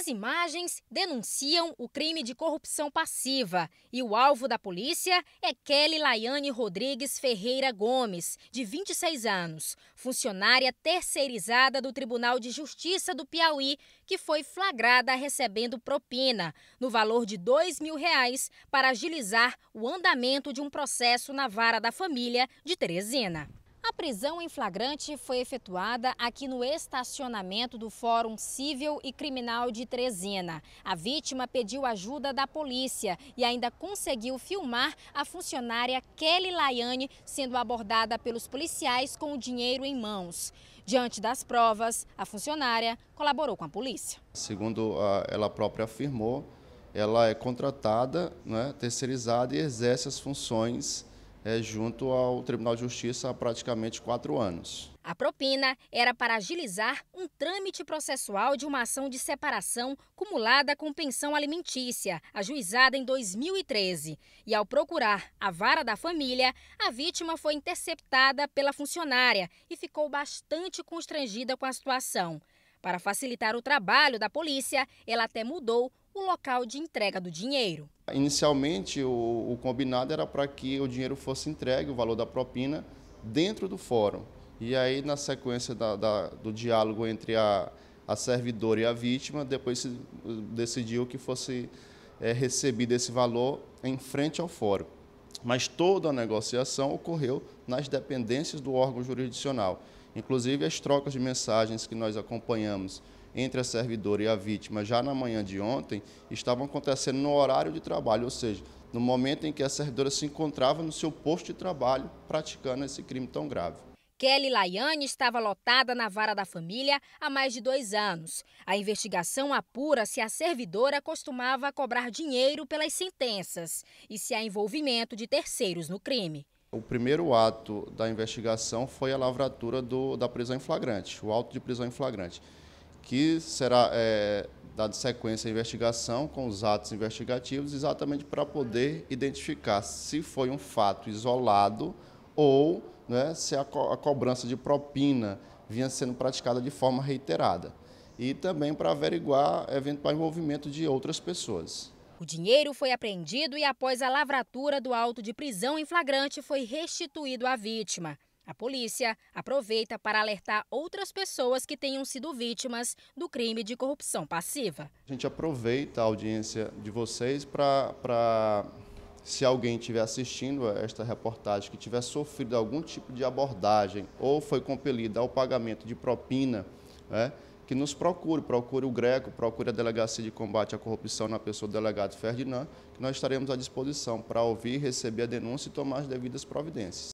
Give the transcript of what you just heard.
As imagens denunciam o crime de corrupção passiva e o alvo da polícia é Kelly Laiane Rodrigues Ferreira Gomes, de 26 anos, funcionária terceirizada do Tribunal de Justiça do Piauí, que foi flagrada recebendo propina no valor de dois mil reais para agilizar o andamento de um processo na vara da família de Teresina. A prisão em flagrante foi efetuada aqui no estacionamento do Fórum Civil e Criminal de Trezena. A vítima pediu ajuda da polícia e ainda conseguiu filmar a funcionária Kelly Laiane sendo abordada pelos policiais com o dinheiro em mãos. Diante das provas, a funcionária colaborou com a polícia. Segundo ah, ela própria afirmou, ela é contratada, né, terceirizada e exerce as funções é, junto ao Tribunal de Justiça há praticamente quatro anos. A propina era para agilizar um trâmite processual de uma ação de separação cumulada com pensão alimentícia, ajuizada em 2013. E ao procurar a vara da família, a vítima foi interceptada pela funcionária e ficou bastante constrangida com a situação. Para facilitar o trabalho da polícia, ela até mudou o local de entrega do dinheiro. Inicialmente, o, o combinado era para que o dinheiro fosse entregue, o valor da propina, dentro do fórum. E aí, na sequência da, da, do diálogo entre a, a servidora e a vítima, depois se uh, decidiu que fosse é, recebido esse valor em frente ao fórum mas toda a negociação ocorreu nas dependências do órgão jurisdicional. Inclusive, as trocas de mensagens que nós acompanhamos entre a servidora e a vítima já na manhã de ontem estavam acontecendo no horário de trabalho, ou seja, no momento em que a servidora se encontrava no seu posto de trabalho praticando esse crime tão grave. Kelly Laiane estava lotada na vara da família há mais de dois anos. A investigação apura se a servidora costumava cobrar dinheiro pelas sentenças e se há envolvimento de terceiros no crime. O primeiro ato da investigação foi a lavratura do, da prisão em flagrante, o auto de prisão em flagrante, que será é, dado sequência à investigação com os atos investigativos, exatamente para poder identificar se foi um fato isolado ou né, se a, co a cobrança de propina vinha sendo praticada de forma reiterada. E também para averiguar eventual envolvimento de outras pessoas. O dinheiro foi apreendido e, após a lavratura do auto de prisão em flagrante, foi restituído à vítima. A polícia aproveita para alertar outras pessoas que tenham sido vítimas do crime de corrupção passiva. A gente aproveita a audiência de vocês para se alguém estiver assistindo a esta reportagem que tiver sofrido algum tipo de abordagem ou foi compelida ao pagamento de propina, né, que nos procure, procure o Greco, procure a Delegacia de Combate à Corrupção na pessoa do delegado Ferdinand, que nós estaremos à disposição para ouvir, receber a denúncia e tomar as devidas providências.